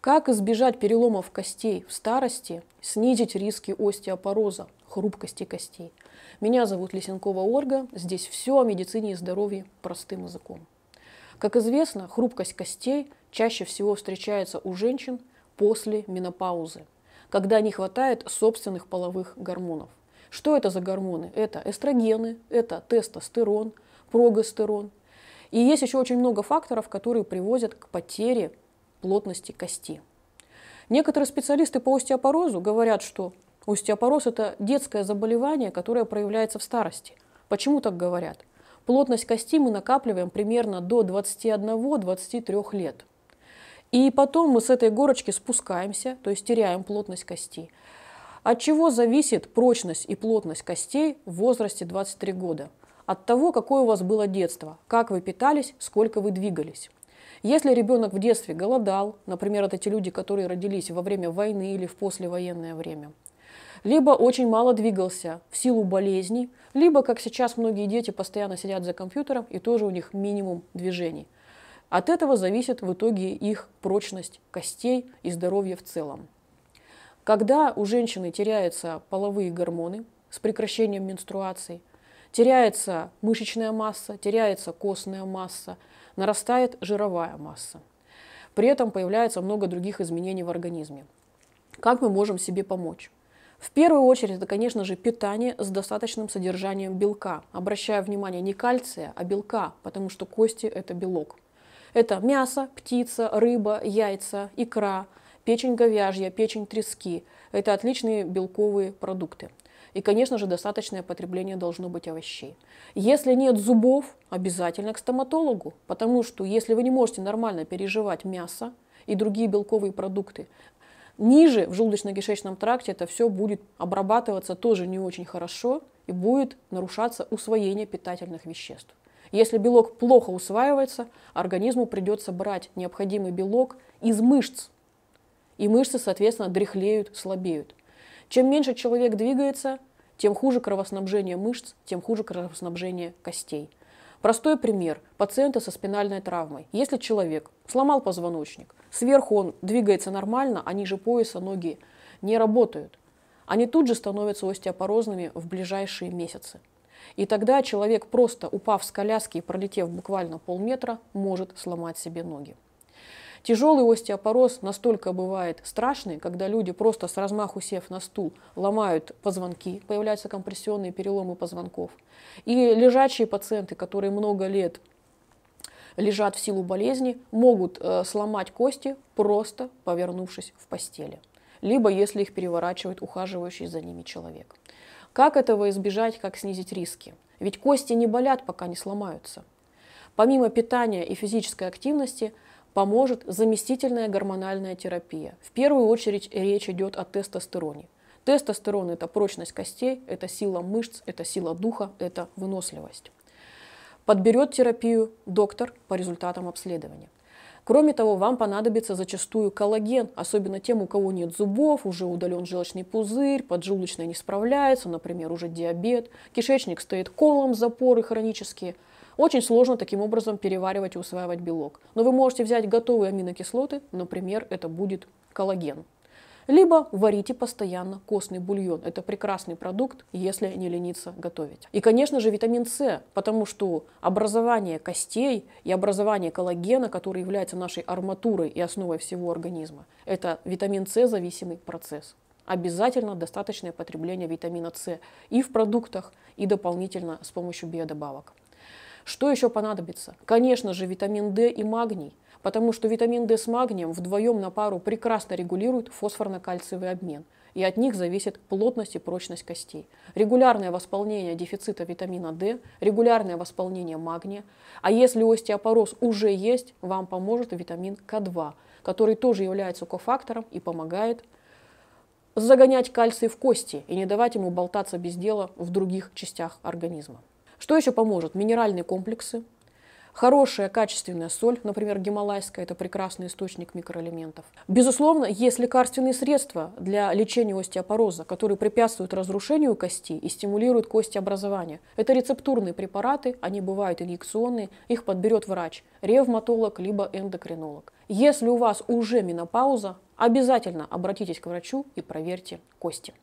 Как избежать переломов костей в старости, снизить риски остеопороза, хрупкости костей? Меня зовут Лисенкова Орга, Здесь все о медицине и здоровье простым языком. Как известно, хрупкость костей чаще всего встречается у женщин после менопаузы, когда не хватает собственных половых гормонов. Что это за гормоны? Это эстрогены, это тестостерон, прогестерон. И есть еще очень много факторов, которые приводят к потере плотности кости. Некоторые специалисты по остеопорозу говорят, что остеопороз – это детское заболевание, которое проявляется в старости. Почему так говорят? Плотность кости мы накапливаем примерно до 21-23 лет. И потом мы с этой горочки спускаемся, то есть теряем плотность кости. От чего зависит прочность и плотность костей в возрасте 23 года? От того, какое у вас было детство, как вы питались, сколько вы двигались. Если ребенок в детстве голодал, например, это те люди, которые родились во время войны или в послевоенное время, либо очень мало двигался в силу болезней, либо, как сейчас многие дети постоянно сидят за компьютером, и тоже у них минимум движений. От этого зависит в итоге их прочность костей и здоровье в целом. Когда у женщины теряются половые гормоны с прекращением менструаций, теряется мышечная масса, теряется костная масса, нарастает жировая масса. При этом появляется много других изменений в организме. Как мы можем себе помочь? В первую очередь это, конечно же, питание с достаточным содержанием белка, обращая внимание не кальция, а белка, потому что кости – это белок. Это мясо, птица, рыба, яйца, икра, печень говяжья, печень трески. Это отличные белковые продукты. И, конечно же, достаточное потребление должно быть овощей. Если нет зубов, обязательно к стоматологу, потому что если вы не можете нормально переживать мясо и другие белковые продукты, Ниже в желудочно-кишечном тракте это все будет обрабатываться тоже не очень хорошо и будет нарушаться усвоение питательных веществ. Если белок плохо усваивается, организму придется брать необходимый белок из мышц. И мышцы, соответственно, дряхлеют, слабеют. Чем меньше человек двигается, тем хуже кровоснабжение мышц, тем хуже кровоснабжение костей. Простой пример. Пациента со спинальной травмой. Если человек сломал позвоночник, сверху он двигается нормально, а ниже пояса ноги не работают, они тут же становятся остеопорозными в ближайшие месяцы. И тогда человек, просто упав с коляски и пролетев буквально полметра, может сломать себе ноги. Тяжелый остеопороз настолько бывает страшный, когда люди просто с размаху сев на стул ломают позвонки, появляются компрессионные переломы позвонков. И лежачие пациенты, которые много лет лежат в силу болезни, могут э, сломать кости, просто повернувшись в постели, либо если их переворачивает ухаживающий за ними человек. Как этого избежать, как снизить риски? Ведь кости не болят, пока не сломаются. Помимо питания и физической активности, поможет заместительная гормональная терапия. В первую очередь речь идет о тестостероне. Тестостерон – это прочность костей, это сила мышц, это сила духа, это выносливость. Подберет терапию доктор по результатам обследования. Кроме того, вам понадобится зачастую коллаген, особенно тем, у кого нет зубов, уже удален желчный пузырь, поджелудочная не справляется, например, уже диабет, кишечник стоит колом, запоры хронические. Очень сложно таким образом переваривать и усваивать белок. Но вы можете взять готовые аминокислоты, например, это будет коллаген. Либо варите постоянно костный бульон. Это прекрасный продукт, если не лениться готовить. И, конечно же, витамин С, потому что образование костей и образование коллагена, который является нашей арматурой и основой всего организма, это витамин С зависимый процесс обязательно достаточное потребление витамина С и в продуктах, и дополнительно с помощью биодобавок. Что еще понадобится? Конечно же, витамин D и магний – Потому что витамин D с магнием вдвоем на пару прекрасно регулируют фосфорно-кальциевый обмен и от них зависит плотность и прочность костей. Регулярное восполнение дефицита витамина D, регулярное восполнение магния. А если остеопороз уже есть, вам поможет витамин К2, который тоже является кофактором и помогает загонять кальций в кости и не давать ему болтаться без дела в других частях организма. Что еще поможет? Минеральные комплексы, Хорошая качественная соль, например, гималайская, это прекрасный источник микроэлементов. Безусловно, есть лекарственные средства для лечения остеопороза, которые препятствуют разрушению кости и стимулируют костеобразование. Это рецептурные препараты, они бывают инъекционные, их подберет врач, ревматолог либо эндокринолог. Если у вас уже менопауза, обязательно обратитесь к врачу и проверьте кости.